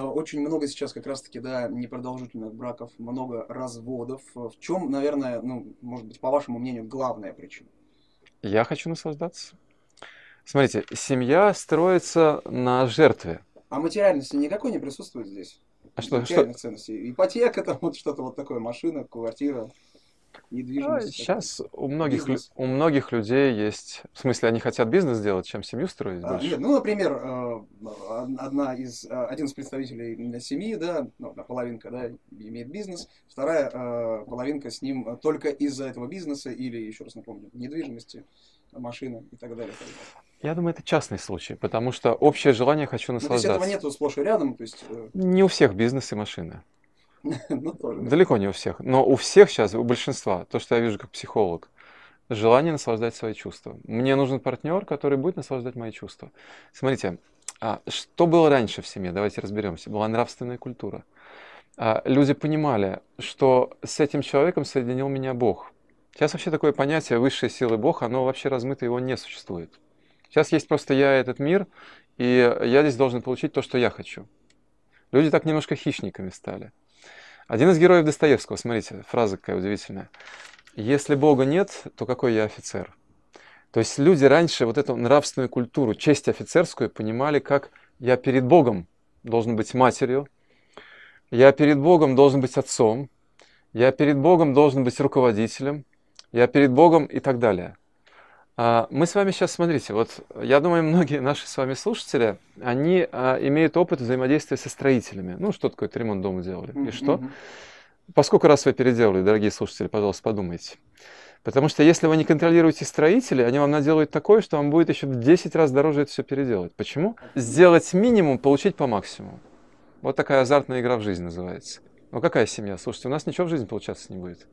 А, очень много сейчас как раз-таки, да, непродолжительных браков, много разводов. В чем, наверное, ну, может быть, по вашему мнению, главная причина? Я хочу наслаждаться. Смотрите, семья строится на жертве. А материальности никакой не присутствует здесь? А что? Материальных что? ценностей. Ипотека, там вот что-то вот такое, машина, квартира, недвижимость. А, сейчас у многих, у многих людей есть... В смысле, они хотят бизнес делать, чем семью строить а, больше? Нет, ну, например, э, Э, одна из, э, один из представителей семьи, да, ну, половинка, да, имеет бизнес, вторая э, половинка с ним только из-за этого бизнеса или, еще раз напомню, недвижимости, машины и так далее. Я думаю, это частный случай, потому что общее желание хочу наслаждаться. Ну, то есть этого нету сплошь и рядом, то есть... Э, не у всех бизнес и машины. Ну, Далеко не у всех, но у всех сейчас, у большинства, то, что я вижу как психолог, желание наслаждать свои чувства. Мне нужен партнер, который будет наслаждать мои чувства. Смотрите, а что было раньше в семье? Давайте разберемся. Была нравственная культура. А, люди понимали, что с этим человеком соединил меня Бог. Сейчас вообще такое понятие высшей силы Бога, оно вообще размыто, его не существует. Сейчас есть просто я и этот мир, и я здесь должен получить то, что я хочу. Люди так немножко хищниками стали. Один из героев Достоевского, смотрите, фраза какая удивительная. «Если Бога нет, то какой я офицер?» То есть люди раньше вот эту нравственную культуру, честь офицерскую понимали как я перед Богом должен быть матерью, я перед Богом должен быть отцом, я перед Богом должен быть руководителем, я перед Богом и так далее. А, мы с вами сейчас, смотрите, вот я думаю, многие наши с вами слушатели, они а, имеют опыт взаимодействия со строителями. Ну, что такое ремонт дома делали и что? Поскольку раз вы переделали, дорогие слушатели, пожалуйста, подумайте. Потому что если вы не контролируете строителей, они вам наделают такое, что вам будет еще в 10 раз дороже это все переделать. Почему? Сделать минимум, получить по максимуму. Вот такая азартная игра в жизнь называется. Ну какая семья? Слушайте, у нас ничего в жизни получаться не будет.